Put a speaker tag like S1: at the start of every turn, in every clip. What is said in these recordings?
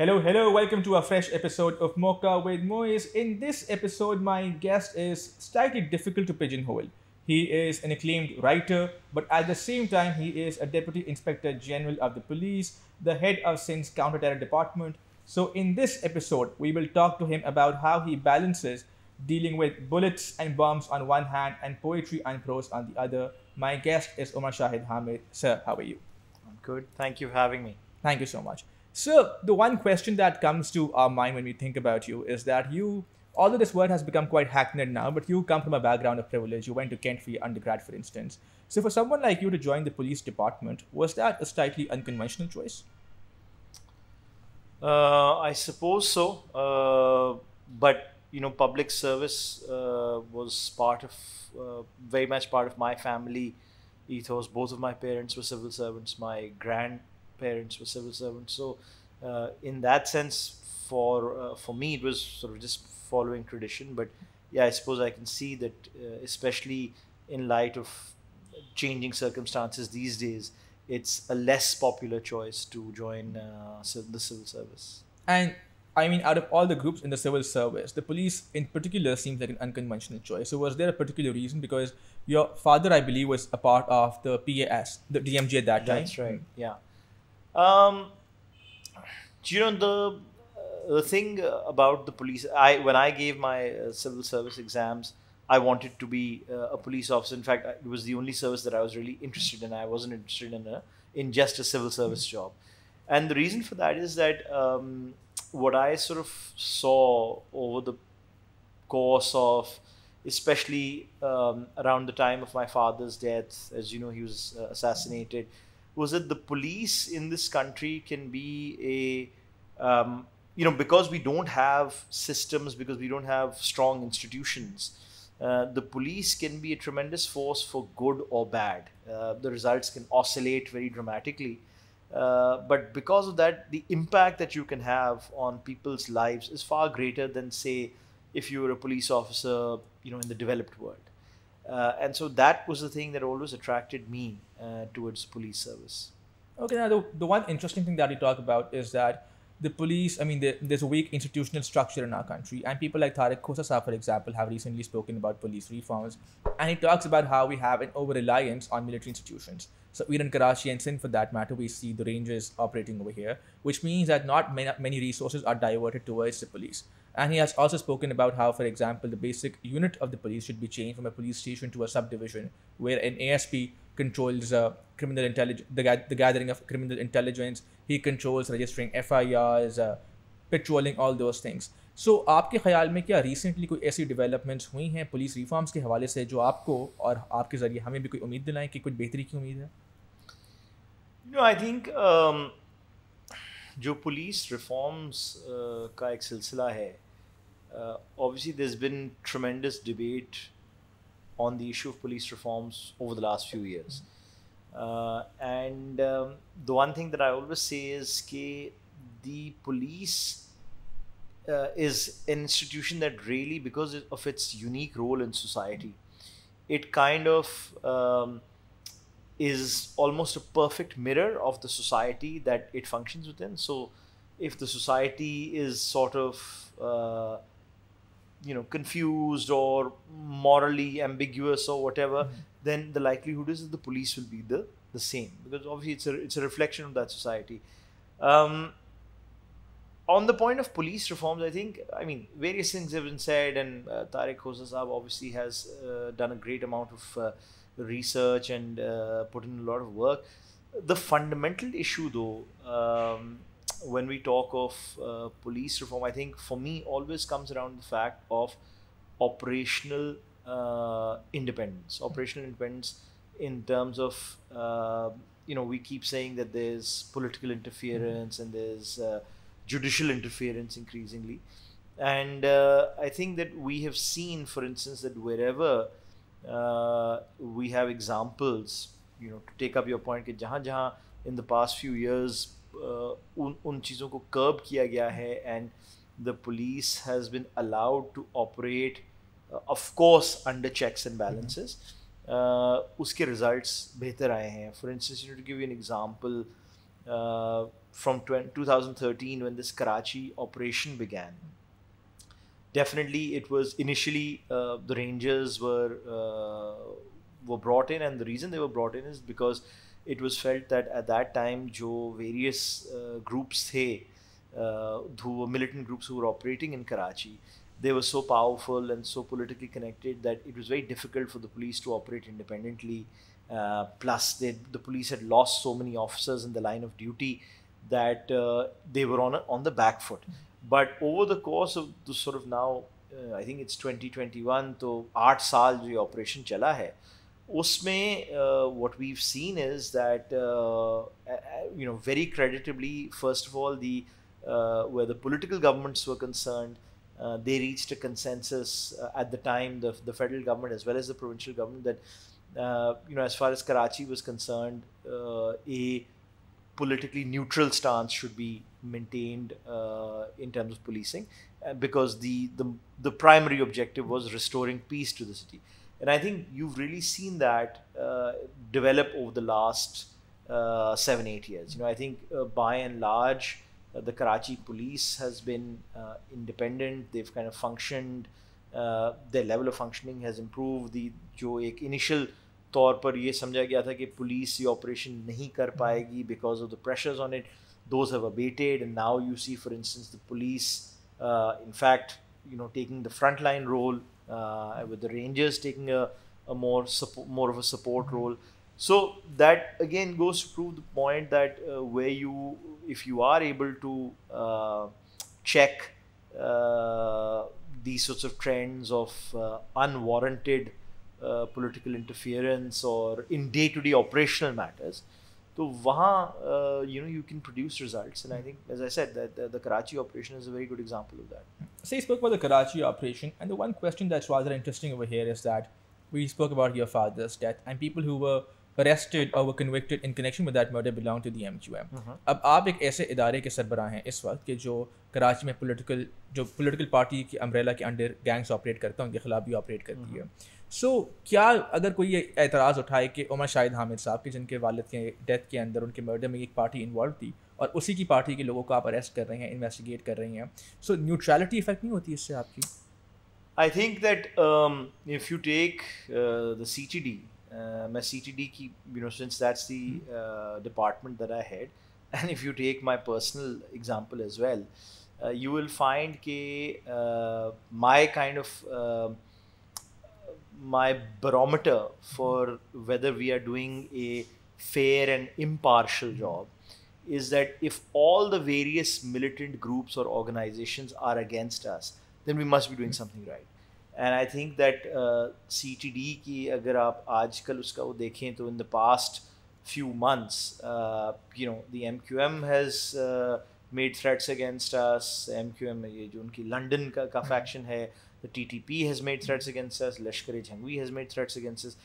S1: Hello, hello, welcome to a fresh episode of Mocha with Moise. In this episode, my guest is slightly difficult to pigeonhole. He is an acclaimed writer, but at the same time, he is a Deputy Inspector General of the Police, the head of SIN's Counter-Terror Department. So, in this episode, we will talk to him about how he balances dealing with bullets and bombs on one hand and poetry and prose on the other. My guest is Omar Shahid Hamid. Sir, how are you? I'm good. Thank you for having me. Thank you so much. So the one question that comes to our mind when we think about you is that you, although this word has become quite hackneyed now, but you come from a background of privilege. You went to Kent for your undergrad, for instance. So for someone like you to join the police department, was that a slightly unconventional choice?
S2: Uh, I suppose so, uh, but you know, public service uh, was part of uh, very much part of my family ethos. Both of my parents were civil servants. My grandparents were civil servants, so uh, in that sense, for uh, for me, it was sort of just following tradition. But yeah, I suppose I can see that, uh, especially in light of changing circumstances these days, it's a less popular choice to join uh, the civil service.
S1: And I mean, out of all the groups in the civil service, the police in particular seems like an unconventional choice. So, was there a particular reason? Because your father, I believe, was a part of the PAS, the DMJ at that time. That's right.
S2: Yeah. Um, you know the uh, the thing about the police i when i gave my uh, civil service exams i wanted to be uh, a police officer in fact it was the only service that i was really interested in i wasn't interested in a, in just a civil service job and the reason for that is that um, what i sort of saw over the course of especially um, around the time of my father's death as you know he was assassinated was that the police in this country can be a um, you know because we don't have systems because we don't have strong institutions uh, the police can be a tremendous force for good or bad. Uh, the results can oscillate very dramatically. Uh, but because of that, the impact that you can have on people's lives is far greater than, say, if you were a police officer, you know, in the developed world. Uh, and so that was the thing that always attracted me uh, towards police service.
S1: Okay, now the, the one interesting thing that you talk about is that the police, I mean, the, there's a weak institutional structure in our country, and people like Tarek Khosasa, for example, have recently spoken about police reforms, and he talks about how we have an over reliance on military institutions. So, in Karachi and Sindh, for that matter, we see the Rangers operating over here, which means that not many, many resources are diverted towards the police. And he has also spoken about how, for example, the basic unit of the police should be changed from a police station to a subdivision, where an ASP controls uh, criminal intelligence, the, ga- the, gathering of criminal intelligence. He controls registering FIRs, uh, patrolling all those things. so, आपके ख्याल में क्या recently कोई ऐसी developments हुई हैं police reforms के हवाले से जो आपको और आपके ज़रिए हमें भी कोई उम्मीद दिलाएं कि कुछ बेहतरी की उम्मीद है
S2: यू नो आई थिंक जो पुलिस रिफॉर्म्स uh, का एक सिलसिला है obviously this been tremendous debate on the issue of police reforms over the last few years. Uh, and um, the one thing that I always say is that the police uh, is an institution that really, because of its unique role in society, it kind of um, is almost a perfect mirror of the society that it functions within. So, if the society is sort of uh, you know confused or morally ambiguous or whatever, mm-hmm. then the likelihood is that the police will be the the same because obviously it's a it's a reflection of that society. Um, on the point of police reforms, I think, I mean, various things have been said, and uh, Tariq obviously has uh, done a great amount of uh, research and uh, put in a lot of work. The fundamental issue, though, um, when we talk of uh, police reform, I think for me always comes around the fact of operational uh, independence. Operational independence in terms of uh, you know we keep saying that there's political interference and there's uh, judicial interference increasingly, and uh, I think that we have seen, for instance, that wherever uh, we have examples, you know, to take up your point That in the past few years uh, un उन चीज़ों curb किया and the police has been allowed to operate, uh, of course, under checks and balances. Mm-hmm. Uh, उसके results बेहतर आए हैं for instance you to give an example from 2013 when this Karachi operation began definitely it was initially uh, the rangers were uh, were brought in and the reason they were brought in is because it was felt that at that time jo various uh, groups the uh, who were militant groups who were operating in karachi they were so powerful and so politically connected that it was very difficult for the police to operate independently uh, plus they, the police had lost so many officers in the line of duty that uh, they were on a, on the back foot mm-hmm but over the course of the sort of now, uh, I think it's 2021 years, the operation जो ये operation uh, what we've seen is that, is that you know very creditably first of all the where the political governments were concerned, uh, they reached a consensus uh, at the time, the, the federal government as well as the provincial government, that, uh, you know, as far as Karachi was concerned, uh, a politically neutral stance should be maintained uh, in terms of policing uh, because the, the the primary objective was restoring peace to the city and i think you've really seen that uh, develop over the last uh, 7 8 years you know i think uh, by and large uh, the karachi police has been independent they've kind of functioned their level of functioning has improved the jo ek initial तौर पर ये समझा गया the कि police ये operation नहीं कर पाएगी because of the pressures on it those have abated and now you see for instance the police in fact you know taking the frontline role uh, with the rangers taking a, more of a support role so that again goes to prove the point that uh, where you if you are able to uh, check these sorts of trends of unwarranted uh, interference और in day to day operational matters तो वहाँ you know you can produce result and I think as I said that the Karachi operation is a very good example of that
S1: so you spoke about the Karachi operation and the one question that's was interesting over here is that we spoke about your father's death and people who were arrested और were convicted in connection with that murder belong to the M Q M अब आप एक ऐसे इदारे के सरबरा हैं इस वक्त के जो कराची में पोलिटिकल जो पोलिटिकल पार्टी की अम्ब्रेला के अंडर गैंग्स ऑपरेट करता है उनके खिलाफ भी ऑपरेट करती है mm-hmm. सो so, क्या अगर कोई ये एतराज़ उठाए कि उमर शाहिद हामिद साहब के जिनके वालद के डेथ के अंदर उनके मर्डर में एक पार्टी इन्वॉल्व थी और उसी की पार्टी के लोगों को आप अरेस्ट कर रहे हैं इन्वेस्टिगेट कर रही हैं सो न्यूट्रैलिटी इफेक्ट नहीं होती इससे आपकी I think that if you
S2: take the C T D मैं सी टी डी की since that's the department that I head and if you take my personal example as well you will find के my kind of my barometer for whether we are doing a fair and impartial job is that if all the various militant groups or organizations are against us, then we must be doing something right. And I think that C T D की अगर आप आज कल उसका वो in the past few months, few months you know the M Q M has made threats against us M Q M ये the T T P has made threats against us Lashkar Jhangvi has made threats against us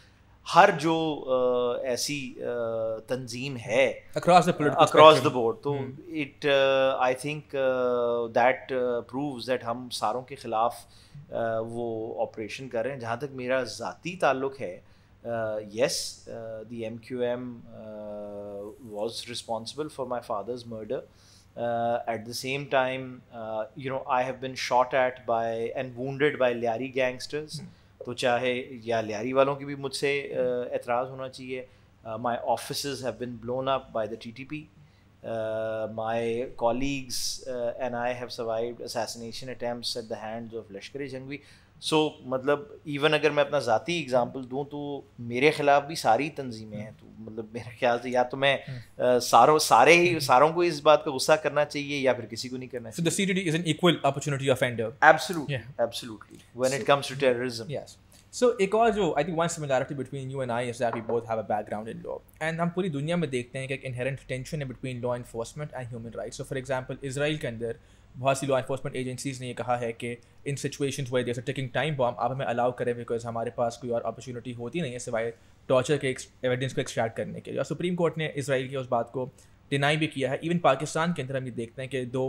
S2: हर जो uh, ऐसी uh, तंजीम है across across the board तो it I think that proves that हम सारों के ख़िलाफ़ uh, वो ऑपरेशन कर रहे हैं जहाँ तक मेरा ज़ाती ताल्लुक़ है yes the M Q M was responsible for my father's murder Uh, at the same time, uh, you know, I have been shot at by and wounded by Lyari gangsters. Hmm. तो चाहे या लियारी वालों की भी मुझसे hmm. uh, एतराज़ होना चाहिए uh, my offices have been blown up by the TTP. Uh, my colleagues uh, and I have survived assassination attempts at the hands of lashkar e jhangvi so so, मतलब even अगर मैं अपना ज़ाती example दूँ तो मेरे ख़िलाफ़ भी सारी तंजीमें हैं तो मतलब मेरे ख्याल से या तो मैं हम्म। सारों सारे ही सारों को इस बात का गुस्सा करना चाहिए या फिर किसी को नहीं करना
S1: चाहिए so opportunity absolutely when it comes to terrorism so एक और जो I think one similarity between you and I is that we both have a background in law and हम पूरी दुनिया में देखते हैं कि एक इनहेरेंट टेंशन है between law enforcement and human rights so for example Israel के अंदर बहुत सी लॉ इन्फोर्समेंट एजेंसीज़ ने ये कहा है कि इन सिचुएशंस वे जैसे टेकिंग टाइम बॉम्ब आप हमें अलाउ करें बिकॉज हमारे पास कोई और अपॉर्चुनिटी होती नहीं है सिवाय टॉर्चर के एविडेंस को एक्सट्रैक्ट करने के लिए और सुप्रीम कोर्ट ने इसराइल की उस बात को डिनाई भी किया है इवन पाकिस्तान के अंदर हम ये देखते हैं कि दो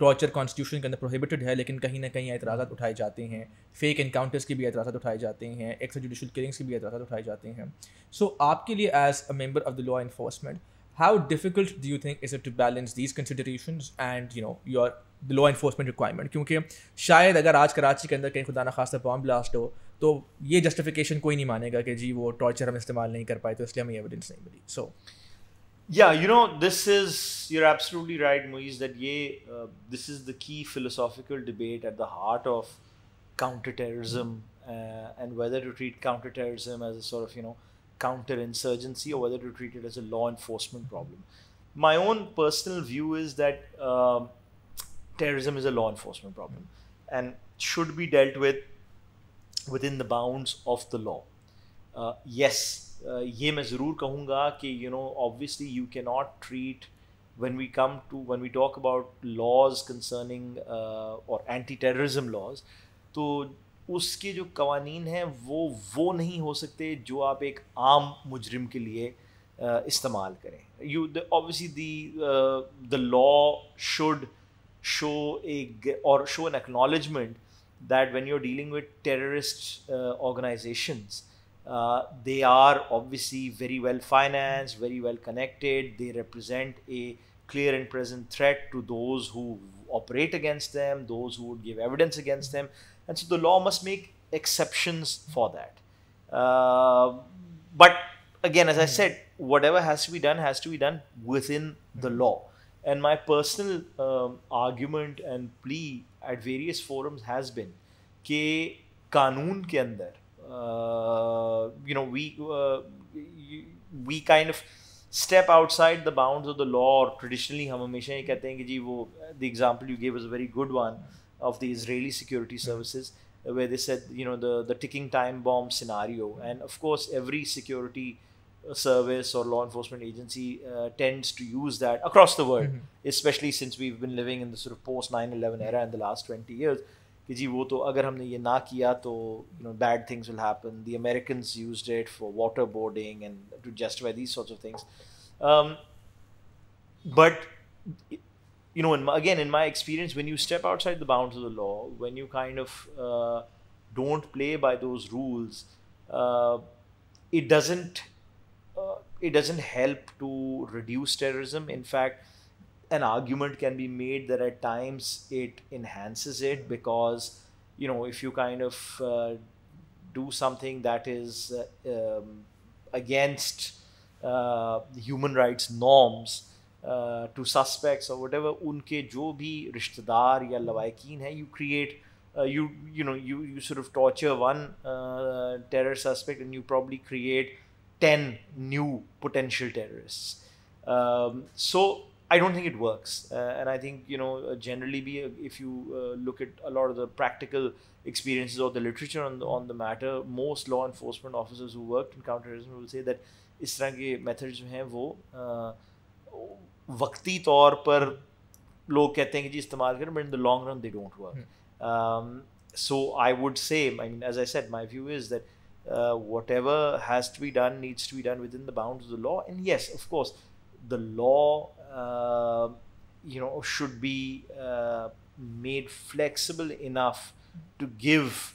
S1: टॉर्चर कॉन्स्टिट्यूशन के अंदर प्रोहिबिटेड है लेकिन कहीं ना कहीं एतराज़ा उठाए जाते हैं फेक इनकाउंटर्स के भी एतराज़ात उठाए जाते हैं एक्स्ट्रा जुडिशल किलिंग्स के भी एतराज़ात उठाए जाते हैं सो so, आपके लिए as a member of the law enforcement how difficult do you think is it to balance these consideration and you know your The law enforcement requirement, शायद अगर आज कराची के अंदर कहीं खुदा ना खासा बॉम्ब ब्लास्ट हो तो ये जस्टिफिकेशन कोई Yeah,
S2: you know, this is, you're absolutely right, Moise, that ye, uh, this is the key philosophical debate at the heart of counterterrorism uh, and whether to treat counterterrorism as a sort of, you know, counterinsurgency or whether to treat it as a law enforcement problem. My own personal view is that um, terrorism is a law enforcement problem and should be dealt with within the bounds of the law. Uh, yes, ye ये zarur kahunga ki you know obviously you cannot treat when we come to when we talk about laws concerning uh, or anti-terrorism laws to उसके जो कवानीन हैं वो वो नहीं हो सकते जो आप एक आम मुजरिम के लिए इस्तेमाल करें you obviously the law should show a or show an acknowledgement that when you're dealing with terrorist uh, organizations, uh, they are obviously very well financed, very well connected. They represent a clear and present threat to those who operate against them, those who would give evidence against them. And so the law must make exceptions for that. Uh, but again, as I hmm. said, whatever has to be done has to be done within the law and my personal um, argument and plea at various forums has been ke kanoon ke andar, uh, you know we uh, we kind of step outside the bounds of the law or traditionally hum hai kehte ki, the example you gave was a very good one of the israeli security services where they said you know the the ticking time bomb scenario and of course every security service or law enforcement agency uh, tends to use that across the world, mm-hmm. especially since we've been living in the sort of post 9 11 era in the last 20 years. कि जी वो तो अगर हमने ये ना किया तो you know bad things will happen the Americans used it for you know, in my, again, in my experience, when you step outside the bounds of the law, when you kind of uh, don't play by those rules, uh, it doesn't it doesn't help to reduce terrorism. In fact, an argument can be made that at times it enhances it because you know if you kind of uh, do something that is uh, um, against uh, human rights norms uh, to suspects or whatever unke jo bhi rishtedar ya lawaikin hai you create uh, you you know you you sort of torture one uh, terror suspect and you probably create 10 new potential terrorists. Um, so I don't think it works. Uh, and I think, you know, uh, generally, be, uh, if you uh, look at a lot of the practical experiences or the literature on the, on the matter, most law enforcement officers who worked in counterterrorism will say that इस तरह के method जो हैं वो वक्ती तौर पर लोग कहते हैं कि जी इस्तेमाल करें but in the long run they don't work so I would say I mean as I uh, whatever has to be done needs to be done within the bounds of the law. And yes, of course, the law, uh, you know, should be uh, made flexible enough to give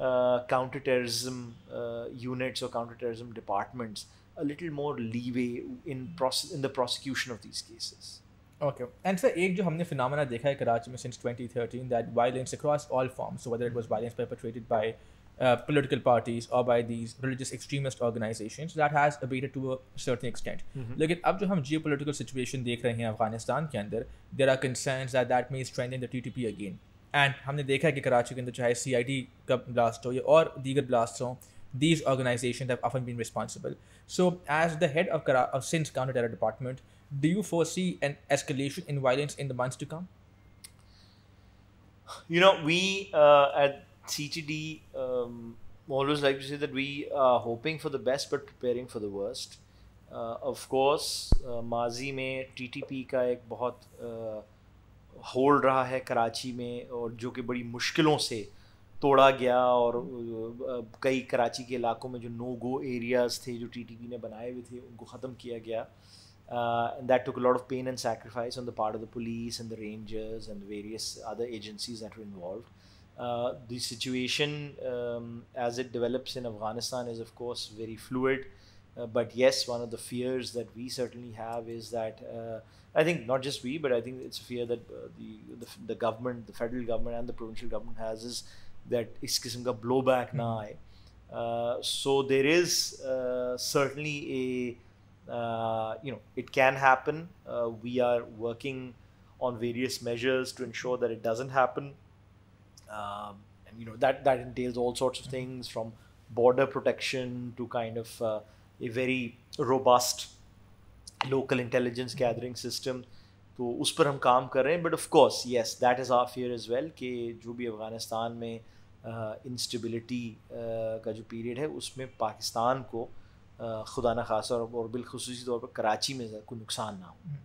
S2: uh, counterterrorism uh, units or counterterrorism departments a little more leeway in process in the prosecution of these cases.
S1: Okay. And sir, one thing we phenomena seen in Karachi since 2013 that violence across all forms, so whether it was violence perpetrated by uh, political parties or by these religious extremist organizations that has abated to a certain extent mm-hmm. लेकिन geopolitical situation in Afghanistan, हैं Afghanistan there are concerns that that may strengthen the TTP again and हमने देखा है कि कराची के the चाहे C I D का these organizations have often been responsible. So, as the head of, Kara- of uh, counter-terror department, do you foresee an escalation in violence in the months to come?
S2: You know, we uh, at CTD, um, always like to say that we are hoping for the best but preparing for the worst. Of course माजी में TTP का एक बहुत hold uh, रहा है कराची में और जो कि बड़ी मुश्किलों से तोड़ा गया और uh, कई कराची के इलाकों में जो नो गो एरियाज़ थे जो टी टी पी ने बनाए हुए थे उनको ख़त्म किया गया that took lot of pain and sacrifice on the part of the police and the rangers and various other agencies that involve Uh, the situation um, as it develops in Afghanistan is, of course, very fluid. Uh, but yes, one of the fears that we certainly have is that uh, I think not just we, but I think it's a fear that uh, the, the, the government, the federal government, and the provincial government has is that is kism ka blowback hmm. na uh, So there is certainly a you know it can happen. we are working on various measures to ensure that it doesn't happen Um, and you know that that entails all sorts of things from border protection to kind of uh, a very robust local intelligence gathering system तो उस पर हम काम कर रहे हैं but of course yes that is our fear is well कि जो भी अफ़गानिस्तान में इंस्टेबिलिटी uh, uh, का जो पीरियड है उसमें पाकिस्तान को uh, खुदा न खासा और, और बिलखसूसी तौर पर कराची में कोई
S1: नुकसान ना हो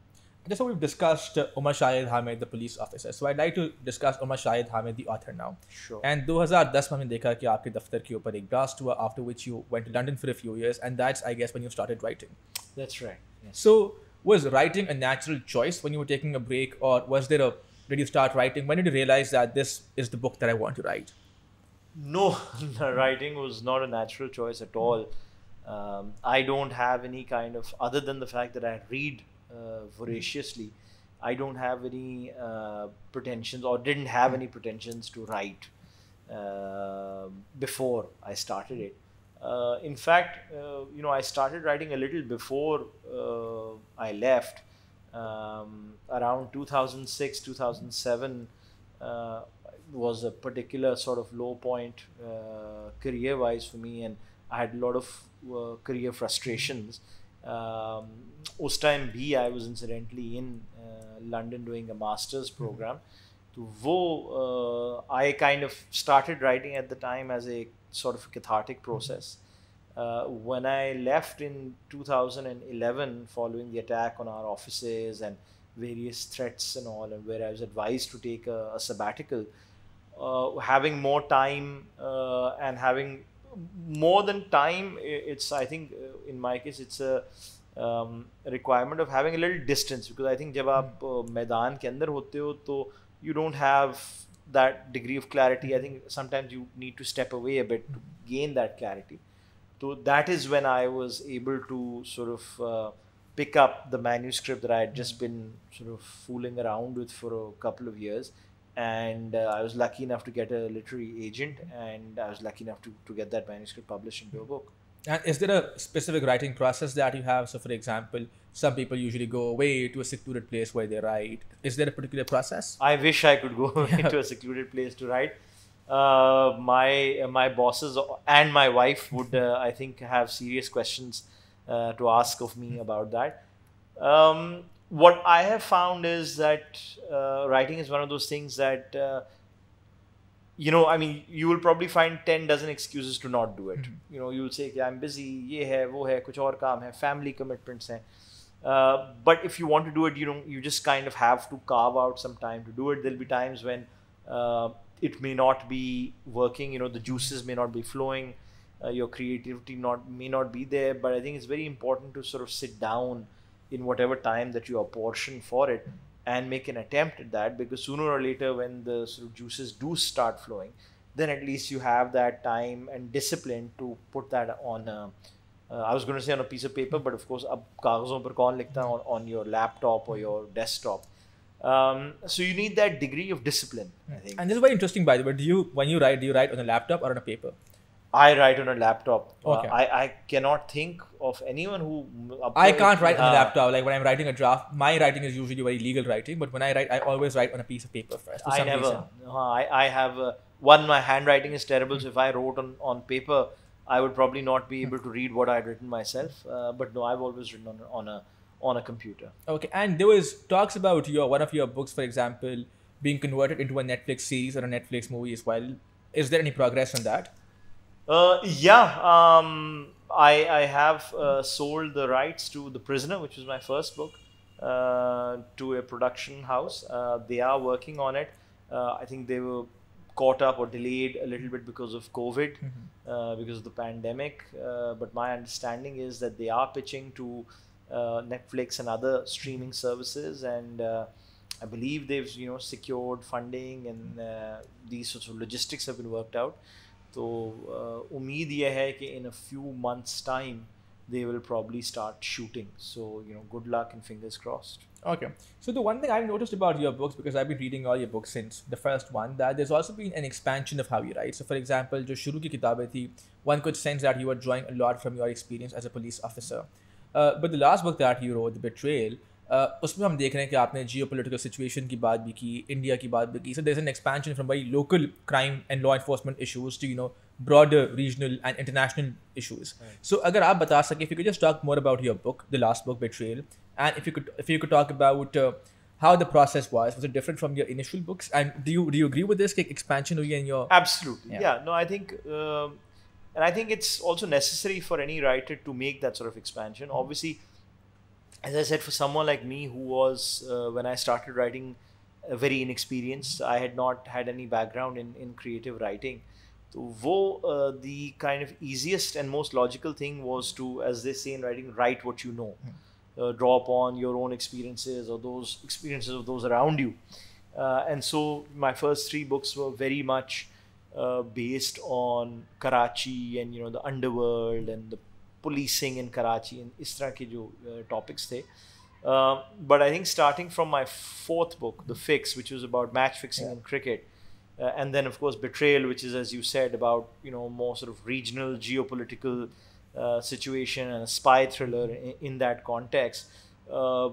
S1: just so we've discussed uh, Omar Shahid Hamed, the police officer. So I'd like to discuss Omar Shahid Hamed, the author now. Sure. And 2010 we हमने देखा कि आपके दफ्तर के ऊपर blast after which you went to London for a few years and that's I guess when you started writing. That's right. Yes. So was writing a natural choice when you were taking a break or was there a did you start writing when did you realize that this is the book that I want to write?
S2: No, writing was not a natural choice at all. Um, I don't have any kind of other than the fact that I read uh, voraciously. I don't have any uh, pretensions or didn't have any pretensions to write uh, before I started it. Uh, in fact, uh, you know, I started writing a little before uh, I left. Um, around 2006, 2007 was a particular sort of low point career-wise for me, and I had a lot of career frustrations um, उस time भी I was incidentally in London doing a masters I kind of started writing at the time as a sort of cathartic mm-hmm. process. Uh, when I left in 2011, following the attack on our offices and various threats and all, and where I was advised to take a, sabbatical, uh, having more time uh, and having more than time it's i think uh, in my case it's a um, requirement of having a little distance because i think jab aap maidan ke andar hote you don't have that degree of clarity i think hmm. sometimes you need to step away a bit to hmm. gain that clarity so that is when i was able to sort of uh, pick up the manuscript that i had just hmm. been sort of fooling around with for a couple of years and uh, I was lucky enough to get a literary agent, and I was lucky enough to, to get that manuscript published
S1: into a book. And is there a specific writing process that you have? So, for example, some people usually go away to a secluded place where they write. Is there a particular process? I wish I could go yeah. into a
S2: secluded place to write. Uh, my my bosses and my wife would, hmm. uh, I think, have serious questions uh, to ask of me about that. Um, what I have found is that uh, writing is one of those things that, uh, you know, I mean, you will probably find 10 dozen excuses to not do it. Mm -hmm. You know, you'll say, yeah, I'm busy, ye hai, wo hai, kuch aur kaam hai, family commitments hai. Uh, but if you want to do it, you know, you just kind of have to carve out some time to do it. There'll be times when uh, it may not be working, you know, the juices may not be flowing, uh, your creativity not may not be there. But I think it's very important to sort of sit down in whatever time that you apportion for it and make an attempt at that because sooner or later when the sort of juices do start flowing then at least you have that time and discipline to put that on a, uh, I was going to say on a piece of paper but of course ab kagazon par kaun likhta on, on your laptop or your desktop um, so you need that degree of discipline I hmm.
S1: think and this is very interesting by the way do you when you write do you write on a laptop or on a paper I write on a laptop. Uh, okay. Uh, I, I cannot think
S2: of anyone who.
S1: I can't write uh, on a uh, laptop. Like when I'm writing a draft, my writing is usually very legal writing, but when I write, I always write on a piece of paper first. I never.
S2: Uh, I, I have. one, my handwriting is terrible, mm-hmm. so if I wrote on, on paper, I would probably not be hmm. able to read what I had written myself. Uh, but no, I've always written on, on a on a computer.
S1: Okay, and there was talks about your one of your books, for example, being converted into a Netflix series or a Netflix movie as well. Is there any progress on that? Uh, yeah,
S2: um, I, I have uh, sold the rights to The Prisoner, which was my first book, uh, to a production house. Uh, they are working on it. Uh, I think they were caught up or delayed a little bit because of COVID, mm-hmm. Uh, because of the pandemic. but my understanding is that they are pitching to Netflix and other streaming services and. I believe they've you know secured funding and uh, these sorts of logistics have been worked out. तो उम्मीद यह है कि in a few months time they will probably start shooting. So, you know, good luck and fingers crossed.
S1: Okay. So, the one thing I've noticed about your books, because I've been reading all your books since the first one, that there's also been an expansion of how you write. So, for example, jo shuru ki kitabe thi, one could sense that you were drawing a lot from your experience as a police officer. Uh, but the last book that you wrote, The Betrayal, उसमें हम देख रहे हैं कि आपने geo political situation की बात भी की इंडिया की बात भी की so there an expansion from very local crime and law enforcement issues to you know broader regional and international issues so अगर आप बता सके if you just talk more about your book the last book betrayal and if you if you talk about how the process was was it different from your initial books and do you do you agree with this like expansion in your absolutely yeah,
S2: yeah. no i think um, and i think it's also necessary for any writer to make that sort of expansion mm-hmm. obviously as I said, for someone like me who was, uh, when I started writing, uh, very inexperienced, I had not had any background in, in creative writing. So, wo, uh, the kind of easiest and most logical thing was to, as they say in writing, write what you know. Hmm. Uh, draw upon your own experiences or those experiences of those around you. Uh, and so my first three books were very much uh, based on Karachi and you know the underworld and the policing in Karachi and इस uh, topics there. जो topics थे but I think starting from my fourth book the fix which is about match in cricket, uh, and then, of course, betrayal, which is, as you said, about you know more sort of regional geopolitical uh, situation and a spy thriller in, in that context. Uh,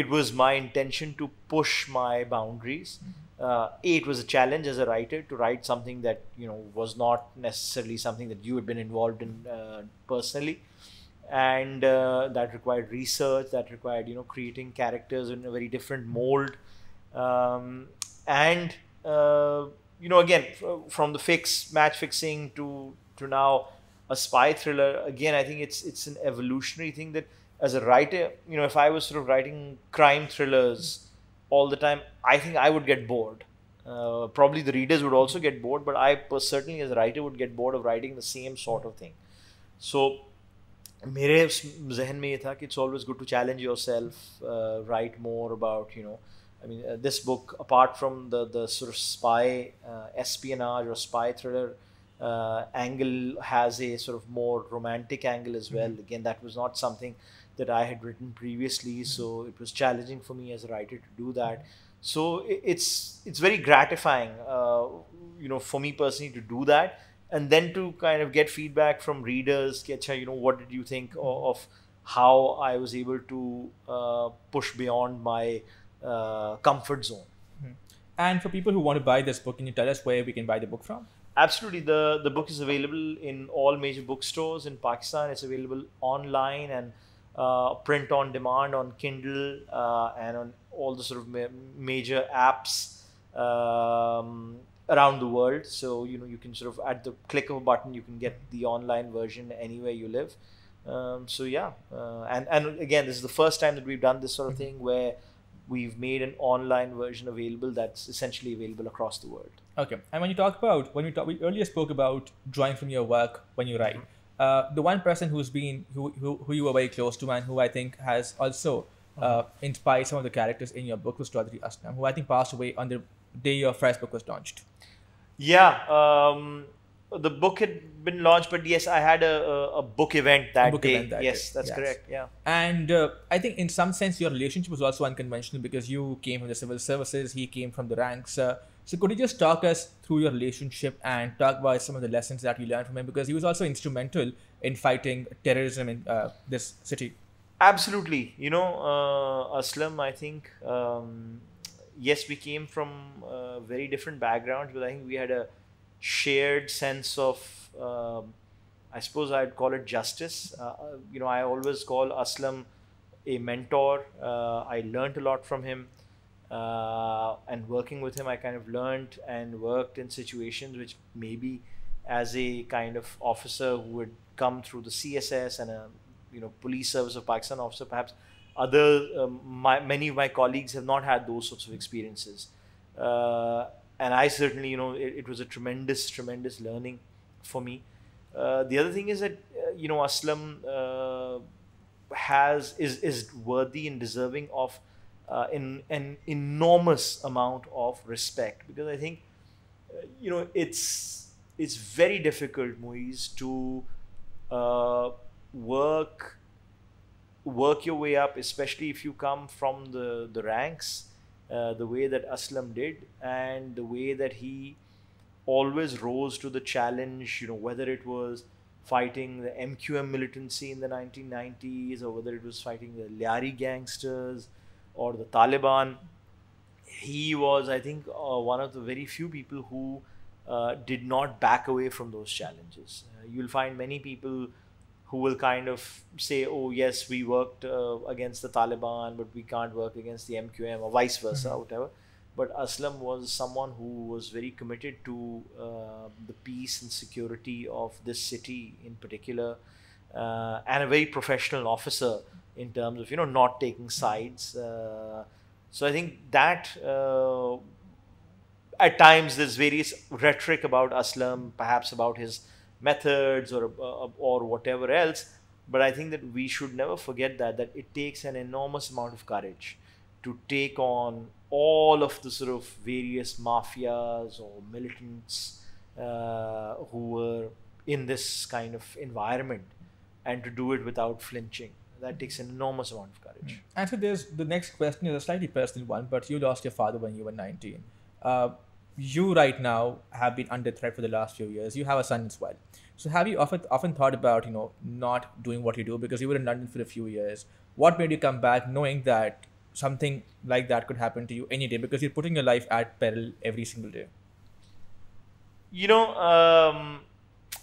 S2: it was my intention to push my boundaries. Mm-hmm. Uh, it was a challenge as a writer to write something that you know was not necessarily something that you had been involved in uh, personally and uh, that required research that required you know creating characters in a very different mold um, and uh, you know again from the fix match fixing to to now a spy thriller again i think it's it's an evolutionary thing that as a writer you know if i was sort of writing crime thrillers all the time i think i would get bored uh, probably the readers would also get bored but i certainly as a writer would get bored of writing the same sort of thing so मेरे जहन में ये था कि it's always good to challenge your self right more about you I mean, uh, this book, apart from the, the sort of spy uh, espionage or spy thriller uh, angle, has a sort of more romantic angle as well. Mm-hmm. Again, that was not something that I had written previously, mm-hmm. so it was challenging for me as a writer to do that. Mm-hmm. So it's it's very gratifying, you know, for me personally to do that and then to kind of get feedback from readers, Ketcha, you know, what did you think of, mm-hmm. of how I was able to uh, push
S1: beyond my uh, comfort zone. Mm-hmm. And for people who want to buy this book, can you tell us where we can buy the book from?
S2: Absolutely. The, the book is available in all major bookstores in Pakistan. It's available online and uh, print on demand on Kindle uh, and on all the sort of ma- major apps. Um, around the world. So you know you can sort of at the click of a button you can get the online version anywhere you live. Um, so yeah, uh, and and again this is the first time that we've done this sort of thing where we've made an online version available that's essentially available across the world.
S1: Okay, and when you talk about when we talk, we earlier spoke about drawing from your work when you write. Mm-hmm. Uh, the one person who's been who, who who you were very close to and who I think has also uh, mm-hmm. inspired some of the characters in your book was Chaudhary Aslam, who I think passed away under day your Facebook book was launched?
S2: Yeah, um, the book had been launched, but yes, I had a, a, book event that book day. Event that yes, day. that's yes. correct. Yeah.
S1: And uh, I think in some sense, your relationship was also unconventional because you came from the civil services, he came from the ranks. Uh, so could you just talk us through your relationship and talk about some of the lessons that you learned from him? Because he was also instrumental in fighting terrorism in uh, this city.
S2: Absolutely. You know, uh, Aslam, I think um, yes, we came from uh, very different backgrounds, but I think we had a shared sense of, um, I suppose I'd call it justice. Uh, uh, you know, I always call Aslam a mentor. Uh, I learned a lot from him. Uh, and working with him, I kind of learned and worked in situations which maybe as a kind of officer who would come through the CSS and a you know police service of Pakistan officer, perhaps other um, my, many of my colleagues have not had those sorts of experiences uh, and i certainly you know it, it, was a tremendous tremendous learning for me uh, the other thing is that uh, you know aslam uh, has is is worthy and deserving of in, uh, an enormous amount of respect because i think uh, you know it's it's very difficult Moise, to work work your way up, especially if you come from the, the ranks, uh, the way that Aslam did, and the way that he always rose to the challenge, you know, whether it was fighting the MQM militancy in the 1990s or whether it was fighting the Lyari gangsters or the Taliban. He was, I think, uh, one of the very few people who uh, did not back away from those challenges. Uh, you'll find many people who will kind of say, oh, yes, we worked uh, against the Taliban, but we can't work against the MQM or vice versa, mm-hmm. whatever. But Aslam was someone who was very committed to uh, the peace and security of this city in particular, uh, and a very professional officer in terms of you know not taking sides. Uh, so I think that uh, at times there's various rhetoric about Aslam, perhaps about his methods or uh, or whatever else but i think that we should never forget that that it takes an enormous amount of courage to take on all of the sort of various mafias or militants uh, who were in this kind of environment and to do it without flinching that takes an enormous amount of courage
S1: mm. and so there's the next question is a slightly personal one but you lost your father when you were 19 uh, you right now have been under threat for the last few years. You have a son as well. So have you often often thought about you know not doing what you do because you were in London for a few years? What made you come back knowing that something like that could happen to you any day because you're putting your life at peril every single day?
S2: You know, um,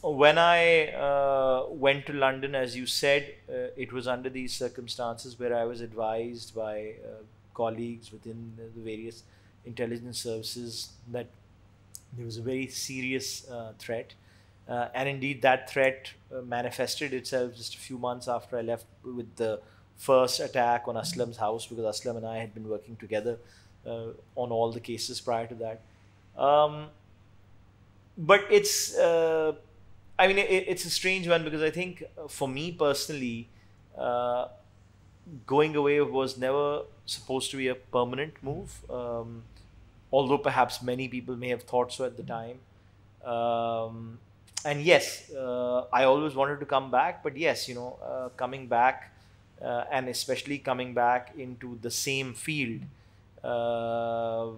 S2: when I uh, went to London, as you said, uh, it was under these circumstances where I was advised by uh, colleagues within the various intelligence services that there was a very serious uh, threat. Uh, and indeed, that threat uh, manifested itself just a few months after I left with the first attack on Aslam's house because Aslam and I had been working together uh, on all the cases prior to that. Um, but it's, uh, I mean, it, it's a strange one because I think uh, for me personally, going away was never supposed to be a permanent move. Um, although perhaps many people may have thought so at the time. Um, and yes, uh, I always wanted to come back, but yes, you know, uh, coming back uh, and especially coming back into the same field. Uh,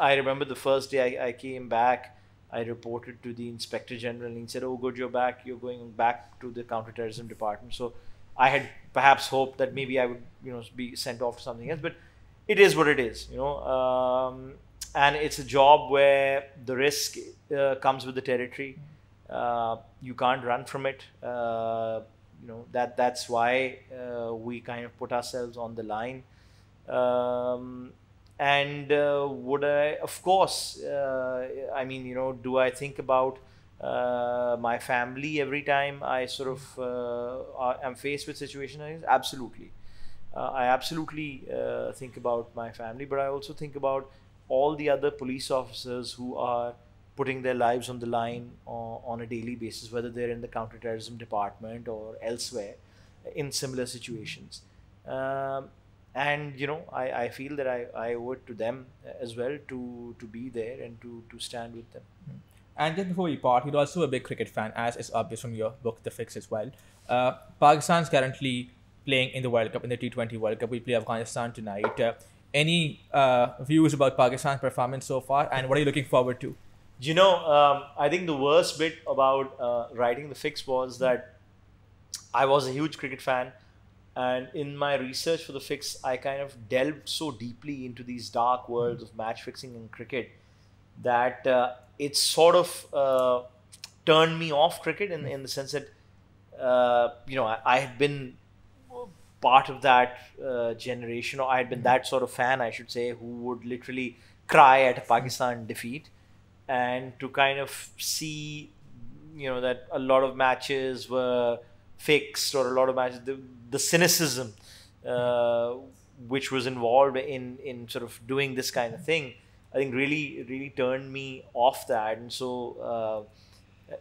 S2: I remember the first day I, I, came back, I reported to the inspector general and he said, Oh, good, you're back, you're going back to the counterterrorism department. So I had perhaps hoped that maybe I would, you know, be sent off to something else, but it is what it is, you know. Um, and it's a job where the risk uh, comes with the territory. Uh, you can't run from it. Uh, you know that that's why uh, we kind of put ourselves on the line. Um, and uh, would I, of course, uh, I mean, you know, do I think about my family every time I sort of am faced with situations? Absolutely. I absolutely think about my family, but I also think about all the other police officers who are putting their lives on the line uh, on a daily basis, whether they're in the counterterrorism department or elsewhere in similar situations. Um, and you know, I, I feel that I, I owe it to them as well to to be there and to to stand
S1: with them. Hmm. And just before we part, you're also a big cricket fan, as is obvious from your book, The Fix, as well. Uh, Pakistan's currently playing in the World Cup, in the T20 World Cup. We play Afghanistan tonight. Uh, any uh, views about Pakistan's performance so far, and what are you looking forward to?
S2: You know, um, I think the worst bit about uh, writing the fix was that I was a huge cricket fan, and in my research for the fix, I kind of delved so deeply into these dark worlds of match fixing and cricket that uh, it sort of uh, turned me off cricket in, in the sense that uh, you know I, I had been part of that uh, generation, or I had been hmm. that sort of fan, I should say, who would literally cry at a hmm. Pakistan defeat, and to kind of see, you know, that a lot of matches were fixed, or a lot of matches, the, the cynicism uh, hmm. which was involved in in sort of doing this kind of thing, I think really really turned me off that, and so. Uh,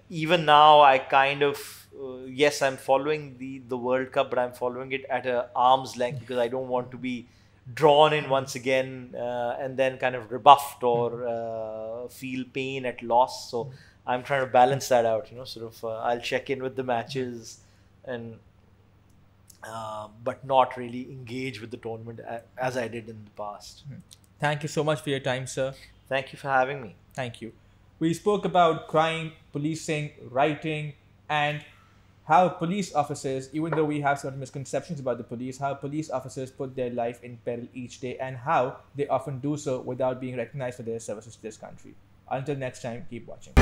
S2: even now I kind of uh, yes I'm following the the World Cup, but I'm following it at a arm's length because I don't want to be drawn in once again uh, and then kind of rebuffed or hmm. uh, feel pain at loss. So I'm trying to balance that out. You know, sort of uh, I'll check in with the matches and. Uh, but not really engage with the tournament as
S1: I did in the past. Hmm. Thank you so much for your time, sir. Thank you for having me. Thank you. We spoke about crime, policing, writing, and how police officers, even though we have certain misconceptions about the police, how police officers put their life in peril each day and how they often do so without being recognized for their services to this country. Until next time, keep watching.